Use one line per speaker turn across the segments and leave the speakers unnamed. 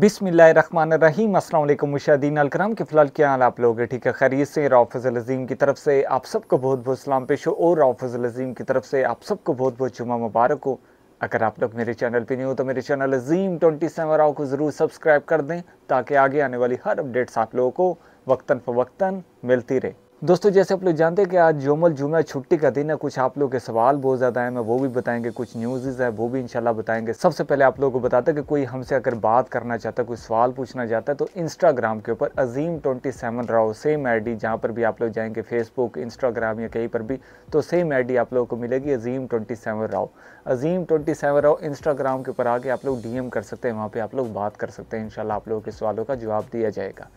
बिसमीम असल मुशादीन अलकराम के फ़िलहाल क्या हाल आप लोग ठीक है खैरियत से राफज़ल अज़ीम की तरफ से आप सबको बहुत बहुत सलाम पेश हो और राफज़ल अज़ीम की तरफ से आप सबको बहुत बहुत जुमा मुबारक हो अगर आप लोग मेरे चैनल पे नहीं हो तो मेरे channel Azeem twenty seven Rao को ज़रूर सब्सक्राइब कर दें ताकि आगे आने वाली हर अपडेट्स आप लोगों को वक्ता फ़वक्ता मिलती रहे दोस्तों जैसे आप लोग जानते हैं कि आज जोमल जुमा छुट्टी का दिन है कुछ आप लोग के सवाल बहुत ज़्यादा हैं मैं वो भी बताएंगे कुछ न्यूज़ है वो भी इंशाल्लाह बताएंगे सबसे पहले आप लोगों को बताते हैं कि कोई हमसे अगर बात करना चाहता है कोई सवाल पूछना चाहता है तो इंस्टाग्राम के ऊपर Azeem twenty seven Rao same I D जहाँ पर भी आप लोग जाएंगे फेसबुक इंस्टाग्राम या कहीं पर भी तो सेम आई डी आप लोगों को मिलेगी Azeem twenty seven Rao Azeem twenty seven Rao Instagram के ऊपर आके आप लोग डी एम कर सकते हैं वहाँ पर आप लोग बात कर सकते हैं इन आप लोगों के सवालों का जवाब दिया जाएगा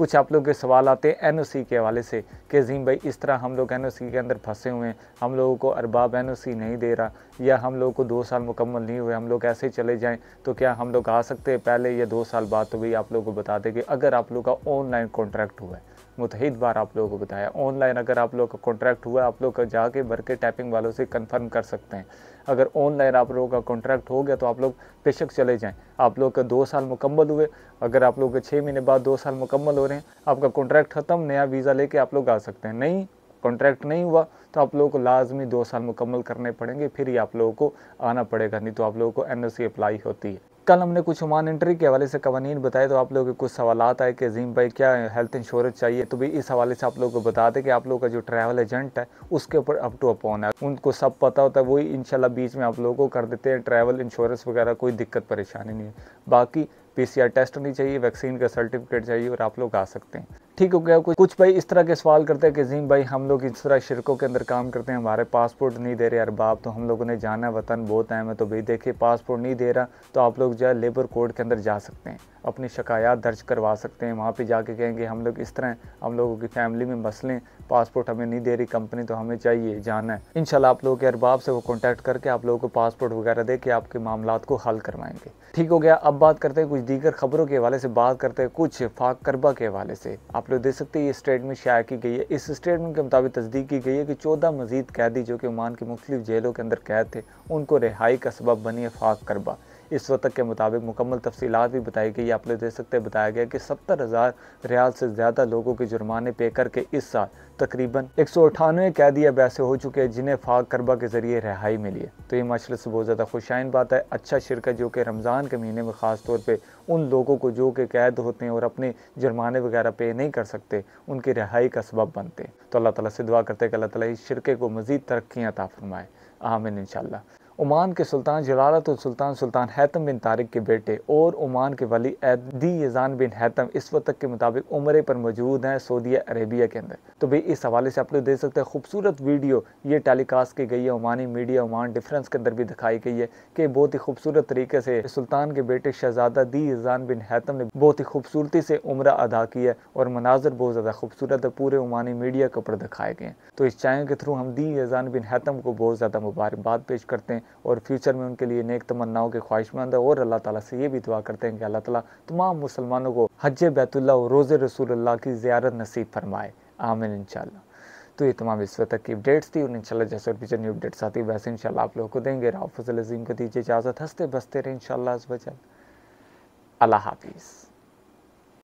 कुछ आप लोग के सवाल आते हैं एन के हवाले से कि जीम भाई इस तरह हम लोग एन के अंदर फंसे हुए हैं हम लोगों को अरबाब एन नहीं दे रहा या हम लोगों को दो साल मुकम्मल नहीं हुए हम लोग ऐसे ही चले जाएँ तो क्या हम लोग आ सकते हैं पहले या दो साल बाद तो भाई आप लोगों को बता दें कि अगर आप लोग का ऑनलाइन कॉन्ट्रैक्ट हुआ है मुतहद बार आप लोगों को बताया ऑनलाइन अगर आप लोग का कॉन्ट्रैक्ट हुआ आप लोग का जाके भर के टैपिंग वालों से कन्फर्म कर सकते हैं अगर ऑनलाइन आप लोगों का कॉन्ट्रैक्ट हो गया तो आप लोग बेशक चले जाएँ आप लोग का दो साल मुकम्मल हुए अगर आप लोग के छः महीने बाद दो साल मुकम्मल हो रहे हैं आपका कॉन्ट्रैक्ट ख़त्म नया वीज़ा लेके आप लोग आ सकते हैं नहीं कॉन्ट्रैक्ट नहीं हुआ तो आप लोगों को लाजमी दो साल मुकम्मल करने पड़ेंगे फिर ही आप लोगों को आना पड़ेगा नहीं तो आप लोगों को एन अप्लाई होती है कल हमने कुछ ह्यूमान एंट्री के हवाले से कवानीन बताए तो आप लोगों के कुछ सवाल आए कि अजीम भाई क्या हेल्थ इंश्योरेंस चाहिए तो भी इस हवाले से आप लोगों को बता दें कि आप लोगों का जो ट्रैवल एजेंट है उसके ऊपर अप टू अपॉन है उनको सब पता होता है वही इनशाला बीच में आप लोगों को कर देते हैं ट्रैवल इंश्योरेंस वगैरह कोई दिक्कत परेशानी नहीं है बाकी पी टेस्ट होनी चाहिए वैक्सीन का सर्टिफिकेट चाहिए और आप लोग आ सकते हैं ठीक हो गया कुछ कुछ भाई इस तरह के सवाल करते हैं कि जीम भाई हम लोग इस तरह शिरकों के अंदर काम करते हैं हमारे पासपोर्ट नहीं दे रहे अरबाब तो हम लोगों ने जाना वतन बहुत अहम है तो भाई देखिए पासपोर्ट नहीं दे रहा तो आप लोग जो है लेबर कोर्ट के अंदर जा सकते हैं अपनी शिकायत दर्ज करवा सकते हैं वहाँ पर जाके कहेंगे हम लोग इस तरह हम लोगों की फैमिली में मसले पासपोर्ट हमें नहीं दे रही कंपनी तो हमें चाहिए जाना है इन आप लोगों के अरबाब से वो कॉन्टैक्ट करके आप लोगों को पासपोर्ट वगैरह दे के आपके मामला को हल करवाएंगे ठीक हो गया अब बात करते हैं कुछ दीगर खबरों के हवाले से बात करते हैं कुछ फाक करबा के हवाले से आप आप लोग देख सकते हैं ये स्टेटमेंट शाया की गई है इस स्टेटमेंट के मुताबिक तस्दीक की गई है कि चौदह मजीद कैदी जो कि ओमान की मुख्तलिफ जेलों के अंदर कैद थे उनको रिहाई का सबब बनी फाक करबा इस वक्त के मुताबिक मुकम्मल तफसीत भी बताई गई आप लोग देख सकते हैं बताया गया कि सत्तर हज़ार रियाल से ज़्यादा लोगों के जुर्माने पे करके इस साल तकरीबन एक सौ अठानवे कैदी अब ऐसे हो चुके हैं जिन्हें फाग करबा के जरिए रिहाई मिली है तो ये माशरे से बहुत ज़्यादा खुशाइन बात है अच्छा शिरकत जो कि रमज़ान के महीने में ख़ास तौर पर उन लोगों को जो कि कैद होते हैं और अपने जुर्माने वगैरह पे नहीं कर सकते उनकी रिहाई का सबब बनते हैं तो अल्लाह तला से दुआ करते हैं कि अल्लाह ताली इस शिरके को मज़ीद तरक्याँ ताफरमाए आमिन इंशाल्लाह ओमान के सुल्तान जलालत सुल्तान सुल्तान हैतम बिन तारिक के बेटे और ओमान के वली दी यजान बिन हैतम इस वक्त के मुताबिक उम्र पर मौजूद हैं सऊदी अरेबिया के अंदर तो भाई इस हवाले से आप लोग देख सकते हैं खूबसूरत वीडियो ये टेलीकास्ट की गई है ओमानी मीडिया ओमान डिफरेंस के अंदर भी दिखाई गई है कि बहुत ही खूबसूरत तरीके से सुल्तान के बेटे शहजादा दी यजान बिन हैतम ने बहुत ही खूबसूरती से उम्र अदा की है और मनाजर बहुत ज़्यादा खूबसूरत है पूरे ओमानी मीडिया के ऊपर दिखाए गए हैं तो इस चैनल के थ्रू हम दी यजान बिन हैतम को बहुत ज़्यादा मुबारकबाद पेश करते हैं और फ्यूचर में उनके लिए नेक तमन्नाओं के ख्वाहिशमंद है और अल्लाह ताला से ये भी दुआ करते हैं कि अल्लाह ताला तमाम मुसलमानों को हज बैतुल्ला और रोज़ रसूल की ज़्यारत नसीब फरमाए आमिन इंशाल्लाह तो ये तमाम इस वक्त की अपडेट्स थी और इंशाल्लाह जैसे और पीछे न्यू अपडेट्स आती वैसे इंशाल्लाह आप लोगों को देंगे राव फजल अजीम को दीजिए इजाज़त हंसते बसते रहे इंशाल्लाह अल्लाह हाफिज़